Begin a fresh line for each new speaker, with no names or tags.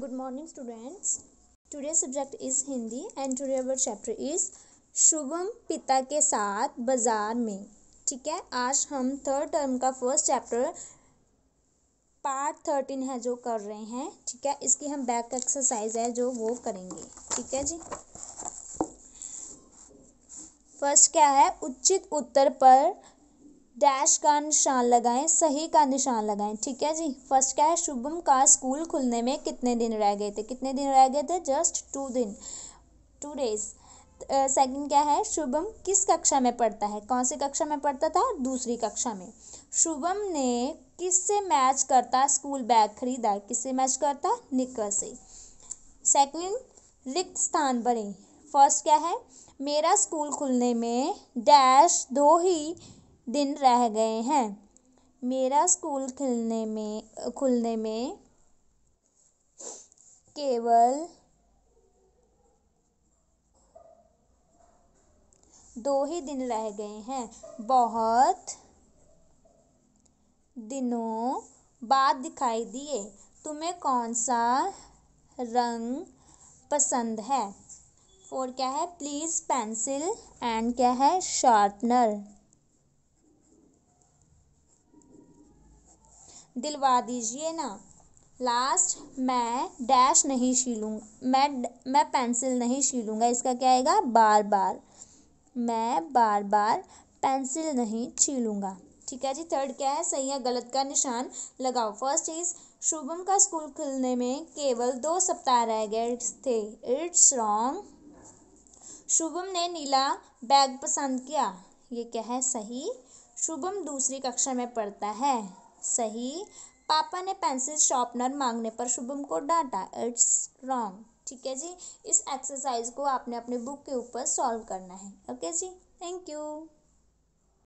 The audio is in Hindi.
good morning students today subject is Hindi and today our chapter is Shubham पिता के साथ बाजार में ठीक है आज हम थर्ड टर्म का फर्स्ट चैप्टर पार्ट थर्टीन है जो कर रहे हैं ठीक है इसकी हम बैक एक्सरसाइज है जो वो करेंगे ठीक है जी फर्स्ट क्या है उचित उत्तर पर डैश का निशान लगाएं सही का निशान लगाएं ठीक है जी फर्स्ट क्या है शुभम का स्कूल खुलने में कितने दिन रह गए थे कितने दिन रह गए थे जस्ट टू दिन टू डेज सेकंड क्या है शुभम किस कक्षा में पढ़ता है कौन सी कक्षा में पढ़ता था दूसरी कक्षा में शुभम ने किससे मैच करता स्कूल बैग खरीदा किससे मैच करता निकल से सेकंड रिक्त स्थान भरें फर्स्ट क्या है मेरा स्कूल खुलने में डैश दो ही दिन रह गए हैं मेरा स्कूल खिलने में खुलने में केवल दो ही दिन रह गए हैं बहुत दिनों बाद दिखाई दिए तुम्हें कौन सा रंग पसंद है और क्या है प्लीज़ पेंसिल एंड क्या है शार्पनर दिलवा दीजिए ना लास्ट मैं डैश नहीं छीलूँगा मैं मैं पेंसिल नहीं छीलूँगा इसका क्या आएगा बार बार मैं बार बार पेंसिल नहीं छीलूँगा ठीक है जी थर्ड क्या है सही या गलत का निशान लगाओ फर्स्ट इज शुभम का स्कूल खुलने में केवल दो सप्ताह रह गए थे इट्स रॉन्ग शुभम ने नीला बैग पसंद किया ये क्या है सही शुभम दूसरी कक्षा में पढ़ता है सही पापा ने पेंसिल शॉर्पनर मांगने पर शुभम को डांटा इट्स रॉन्ग ठीक है जी इस एक्सरसाइज को आपने अपने बुक के ऊपर सॉल्व करना है ओके जी थैंक यू